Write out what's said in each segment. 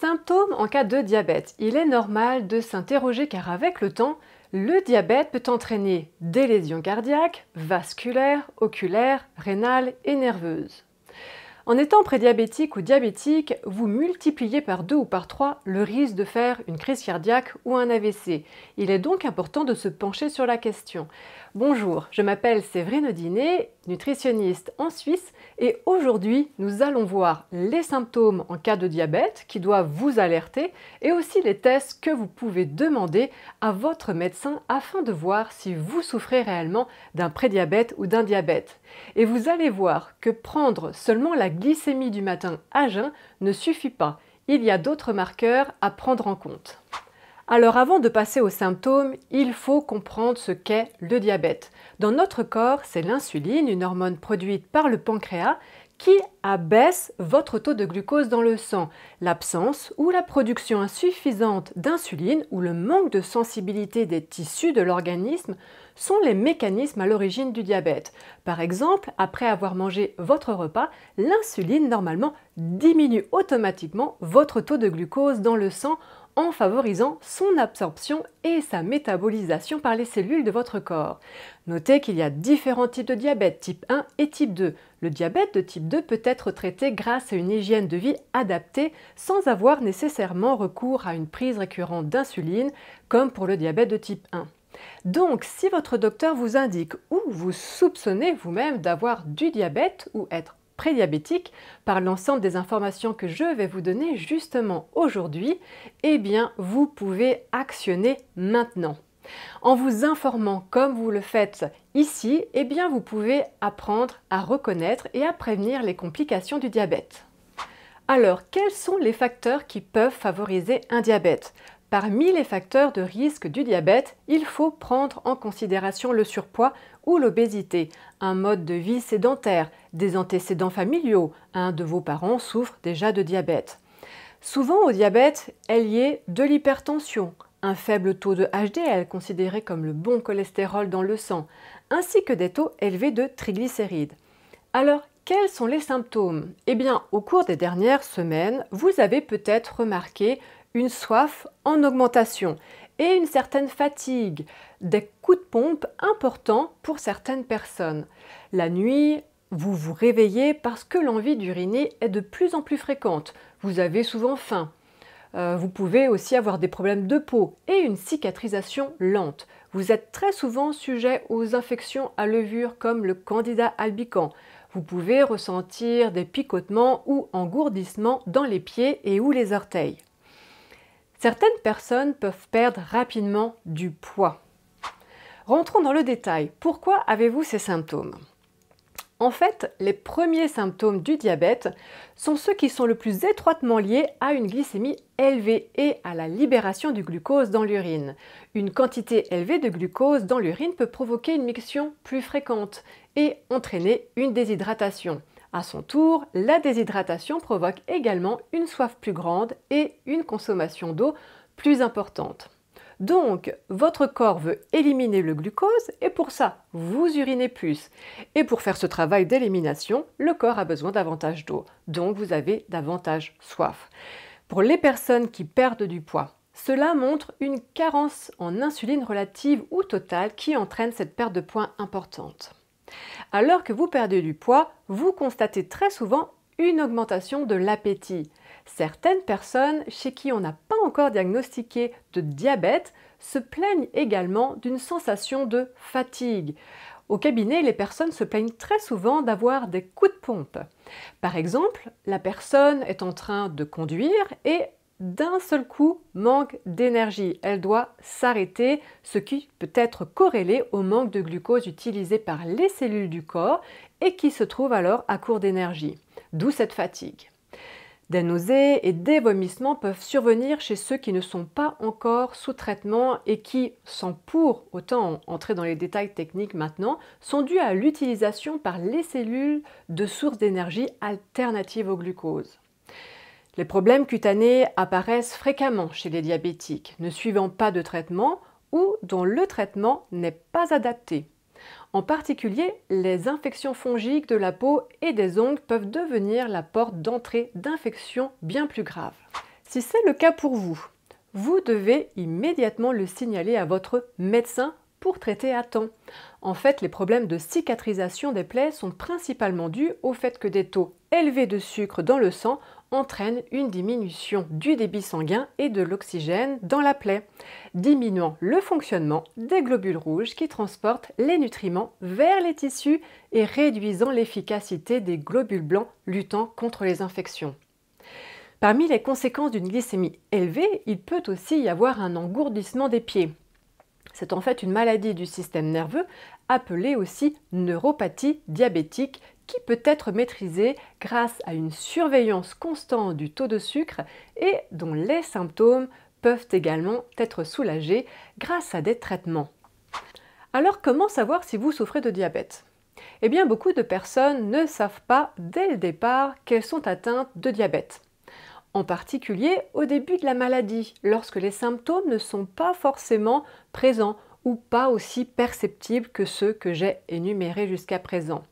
Symptômes en cas de diabète. Il est normal de s'interroger car avec le temps, le diabète peut entraîner des lésions cardiaques, vasculaires, oculaires, rénales et nerveuses. En étant prédiabétique ou diabétique, vous multipliez par deux ou par trois le risque de faire une crise cardiaque ou un AVC. Il est donc important de se pencher sur la question. Bonjour, je m'appelle Séverine Audinet, nutritionniste en Suisse, et aujourd'hui nous allons voir les symptômes en cas de diabète qui doivent vous alerter et aussi les tests que vous pouvez demander à votre médecin afin de voir si vous souffrez réellement d'un prédiabète ou d'un diabète et vous allez voir que prendre seulement la glycémie du matin à jeun ne suffit pas. Il y a d'autres marqueurs à prendre en compte. Alors avant de passer aux symptômes, il faut comprendre ce qu'est le diabète. Dans notre corps, c'est l'insuline, une hormone produite par le pancréas, qui abaisse votre taux de glucose dans le sang, l'absence ou la production insuffisante d'insuline ou le manque de sensibilité des tissus de l'organisme sont les mécanismes à l'origine du diabète. Par exemple, après avoir mangé votre repas, l'insuline normalement diminue automatiquement votre taux de glucose dans le sang en favorisant son absorption et sa métabolisation par les cellules de votre corps. Notez qu'il y a différents types de diabète, type 1 et type 2. Le diabète de type 2 peut être traité grâce à une hygiène de vie adaptée sans avoir nécessairement recours à une prise récurrente d'insuline, comme pour le diabète de type 1. Donc, si votre docteur vous indique ou vous soupçonnez vous-même d'avoir du diabète ou être diabétique par l'ensemble des informations que je vais vous donner justement aujourd'hui, eh bien vous pouvez actionner maintenant. En vous informant comme vous le faites ici, eh bien vous pouvez apprendre à reconnaître et à prévenir les complications du diabète. Alors, quels sont les facteurs qui peuvent favoriser un diabète Parmi les facteurs de risque du diabète, il faut prendre en considération le surpoids ou l'obésité, un mode de vie sédentaire, des antécédents familiaux, un de vos parents souffre déjà de diabète. Souvent au diabète est lié de l'hypertension, un faible taux de HDL considéré comme le bon cholestérol dans le sang, ainsi que des taux élevés de triglycérides. Alors, quels sont les symptômes Eh bien, au cours des dernières semaines, vous avez peut-être remarqué une soif en augmentation et une certaine fatigue, des coups de pompe importants pour certaines personnes. La nuit, vous vous réveillez parce que l'envie d'uriner est de plus en plus fréquente. Vous avez souvent faim. Euh, vous pouvez aussi avoir des problèmes de peau et une cicatrisation lente. Vous êtes très souvent sujet aux infections à levure comme le candida albicans. Vous pouvez ressentir des picotements ou engourdissements dans les pieds et ou les orteils. Certaines personnes peuvent perdre rapidement du poids. Rentrons dans le détail. Pourquoi avez-vous ces symptômes en fait, les premiers symptômes du diabète sont ceux qui sont le plus étroitement liés à une glycémie élevée et à la libération du glucose dans l'urine. Une quantité élevée de glucose dans l'urine peut provoquer une miction plus fréquente et entraîner une déshydratation. À son tour, la déshydratation provoque également une soif plus grande et une consommation d'eau plus importante. Donc, votre corps veut éliminer le glucose et pour ça, vous urinez plus. Et pour faire ce travail d'élimination, le corps a besoin davantage d'eau. Donc, vous avez davantage soif. Pour les personnes qui perdent du poids, cela montre une carence en insuline relative ou totale qui entraîne cette perte de poids importante alors que vous perdez du poids, vous constatez très souvent une augmentation de l'appétit. Certaines personnes chez qui on n'a pas encore diagnostiqué de diabète se plaignent également d'une sensation de fatigue. Au cabinet, les personnes se plaignent très souvent d'avoir des coups de pompe. Par exemple, la personne est en train de conduire et d'un seul coup manque d'énergie. Elle doit s'arrêter, ce qui peut être corrélé au manque de glucose utilisé par les cellules du corps et qui se trouve alors à court d'énergie, d'où cette fatigue. Des nausées et des vomissements peuvent survenir chez ceux qui ne sont pas encore sous traitement et qui, sans pour autant entrer dans les détails techniques maintenant, sont dus à l'utilisation par les cellules de sources d'énergie alternatives au glucose. Les problèmes cutanés apparaissent fréquemment chez les diabétiques ne suivant pas de traitement ou dont le traitement n'est pas adapté. En particulier, les infections fongiques de la peau et des ongles peuvent devenir la porte d'entrée d'infections bien plus graves. Si c'est le cas pour vous, vous devez immédiatement le signaler à votre médecin pour traiter à temps. En fait, les problèmes de cicatrisation des plaies sont principalement dus au fait que des taux élevés de sucre dans le sang entraînent une diminution du débit sanguin et de l'oxygène dans la plaie, diminuant le fonctionnement des globules rouges qui transportent les nutriments vers les tissus et réduisant l'efficacité des globules blancs luttant contre les infections. Parmi les conséquences d'une glycémie élevée, il peut aussi y avoir un engourdissement des pieds, c'est en fait une maladie du système nerveux appelée aussi neuropathie diabétique qui peut être maîtrisée grâce à une surveillance constante du taux de sucre et dont les symptômes peuvent également être soulagés grâce à des traitements. Alors comment savoir si vous souffrez de diabète Eh bien beaucoup de personnes ne savent pas dès le départ qu'elles sont atteintes de diabète en particulier au début de la maladie, lorsque les symptômes ne sont pas forcément présents ou pas aussi perceptibles que ceux que j'ai énumérés jusqu'à présent.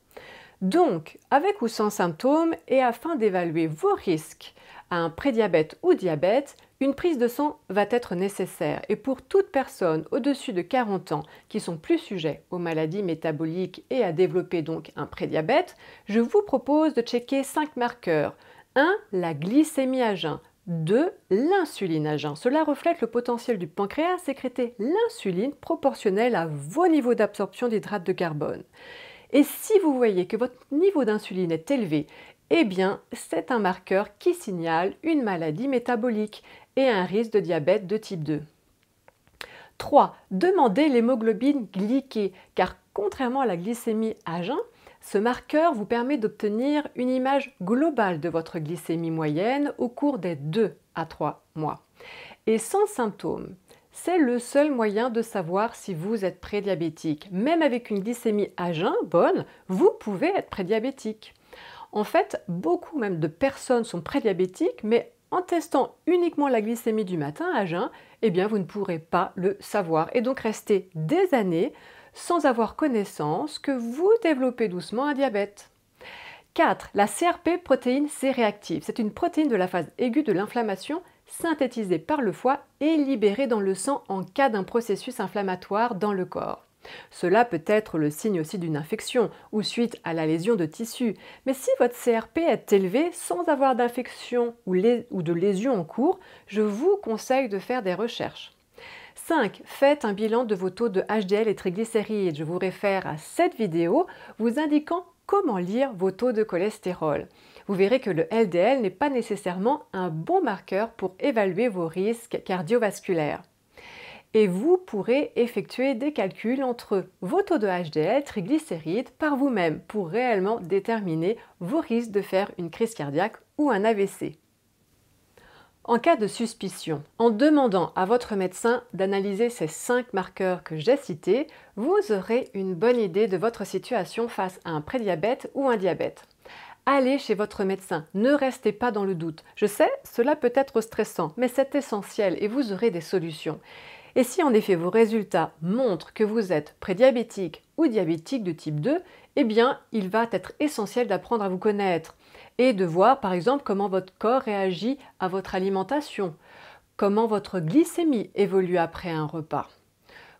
Donc, avec ou sans symptômes, et afin d'évaluer vos risques à un prédiabète ou diabète, une prise de sang va être nécessaire. Et pour toute personne au-dessus de 40 ans qui sont plus sujets aux maladies métaboliques et à développer donc un prédiabète, je vous propose de checker 5 marqueurs 1. La glycémie à jeun. 2. L'insuline à jeun. Cela reflète le potentiel du pancréas à sécréter l'insuline proportionnelle à vos niveaux d'absorption d'hydrates de carbone. Et si vous voyez que votre niveau d'insuline est élevé, eh bien, c'est un marqueur qui signale une maladie métabolique et un risque de diabète de type 2. 3. Demandez l'hémoglobine glyquée, car contrairement à la glycémie à jeun, ce marqueur vous permet d'obtenir une image globale de votre glycémie moyenne au cours des 2 à 3 mois. Et sans symptômes, c'est le seul moyen de savoir si vous êtes prédiabétique. Même avec une glycémie à jeun bonne, vous pouvez être prédiabétique. En fait, beaucoup même de personnes sont prédiabétiques, mais en testant uniquement la glycémie du matin à jeun, eh bien vous ne pourrez pas le savoir et donc rester des années sans avoir connaissance que vous développez doucement un diabète. 4. La CRP protéine C réactive. C'est une protéine de la phase aiguë de l'inflammation synthétisée par le foie et libérée dans le sang en cas d'un processus inflammatoire dans le corps. Cela peut être le signe aussi d'une infection ou suite à la lésion de tissu. Mais si votre CRP est élevé sans avoir d'infection ou, ou de lésion en cours, je vous conseille de faire des recherches. 5. Faites un bilan de vos taux de HDL et triglycérides. Je vous réfère à cette vidéo vous indiquant comment lire vos taux de cholestérol. Vous verrez que le LDL n'est pas nécessairement un bon marqueur pour évaluer vos risques cardiovasculaires. Et vous pourrez effectuer des calculs entre vos taux de HDL, et triglycérides par vous-même pour réellement déterminer vos risques de faire une crise cardiaque ou un AVC en cas de suspicion, en demandant à votre médecin d'analyser ces 5 marqueurs que j'ai cités, vous aurez une bonne idée de votre situation face à un prédiabète ou un diabète. Allez chez votre médecin, ne restez pas dans le doute. Je sais, cela peut être stressant, mais c'est essentiel et vous aurez des solutions. Et si en effet vos résultats montrent que vous êtes prédiabétique ou diabétique de type 2, eh bien, il va être essentiel d'apprendre à vous connaître et de voir par exemple comment votre corps réagit à votre alimentation, comment votre glycémie évolue après un repas,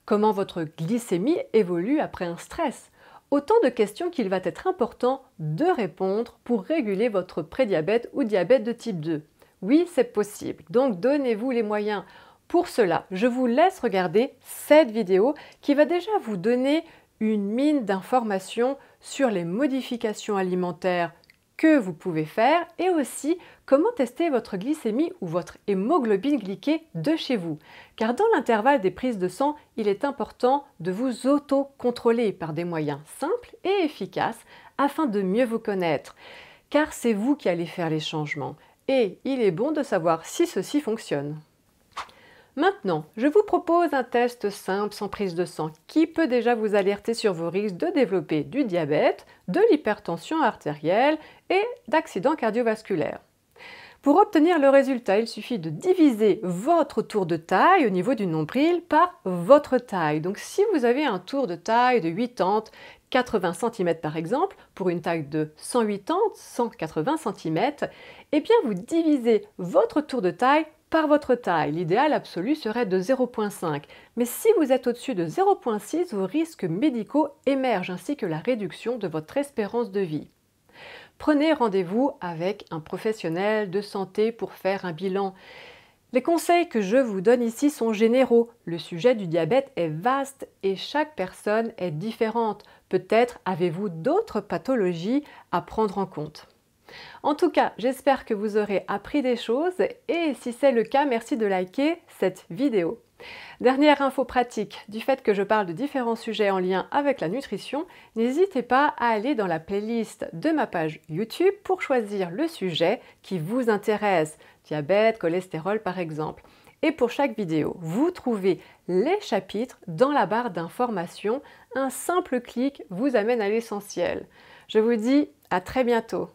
comment votre glycémie évolue après un stress. Autant de questions qu'il va être important de répondre pour réguler votre prédiabète ou diabète de type 2. Oui, c'est possible, donc donnez-vous les moyens. Pour cela, je vous laisse regarder cette vidéo qui va déjà vous donner une mine d'informations sur les modifications alimentaires que vous pouvez faire et aussi comment tester votre glycémie ou votre hémoglobine glyquée de chez vous. Car dans l'intervalle des prises de sang, il est important de vous auto-contrôler par des moyens simples et efficaces afin de mieux vous connaître. Car c'est vous qui allez faire les changements et il est bon de savoir si ceci fonctionne. Maintenant, je vous propose un test simple sans prise de sang qui peut déjà vous alerter sur vos risques de développer du diabète, de l'hypertension artérielle et d'accidents cardiovasculaires. Pour obtenir le résultat, il suffit de diviser votre tour de taille au niveau du nombril par votre taille. Donc si vous avez un tour de taille de 80, 80 cm par exemple, pour une taille de 180, 180 cm, eh bien vous divisez votre tour de taille par votre taille. L'idéal absolu serait de 0,5. Mais si vous êtes au-dessus de 0,6, vos risques médicaux émergent ainsi que la réduction de votre espérance de vie. Prenez rendez-vous avec un professionnel de santé pour faire un bilan. Les conseils que je vous donne ici sont généraux. Le sujet du diabète est vaste et chaque personne est différente. Peut-être avez-vous d'autres pathologies à prendre en compte. En tout cas, j'espère que vous aurez appris des choses et si c'est le cas, merci de liker cette vidéo. Dernière info pratique, du fait que je parle de différents sujets en lien avec la nutrition, n'hésitez pas à aller dans la playlist de ma page YouTube pour choisir le sujet qui vous intéresse, diabète, cholestérol par exemple. Et pour chaque vidéo, vous trouvez les chapitres dans la barre d'information. Un simple clic vous amène à l'essentiel. Je vous dis à très bientôt.